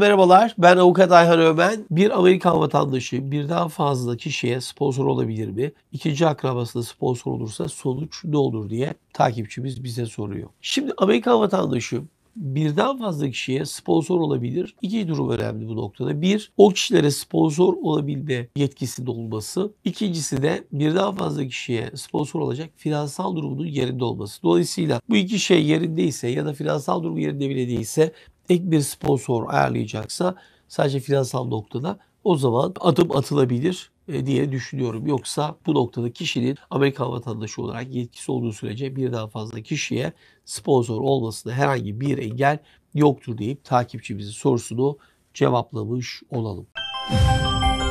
merhabalar. Ben avukat Ayhan Ömen. Bir Amerikan vatandaşı birden fazla kişiye sponsor olabilir mi? İkinci akrabasına sponsor olursa sonuç ne olur diye takipçimiz bize soruyor. Şimdi Amerikan vatandaşı birden fazla kişiye sponsor olabilir. İki durum önemli bu noktada. Bir, o kişilere sponsor olabilme yetkisi olması. İkincisi de birden fazla kişiye sponsor olacak finansal durumunun yerinde olması. Dolayısıyla bu iki şey yerindeyse ya da finansal durum yerinde bile değilse ek bir sponsor ayarlayacaksa sadece finansal noktada o zaman adım atılabilir e, diye düşünüyorum. Yoksa bu noktada kişinin Amerikan vatandaşı olarak yetkisi olduğu sürece birden fazla kişiye sponsor olmasına herhangi bir engel yoktur deyip takipçimizin sorusunu cevaplamış olalım. Müzik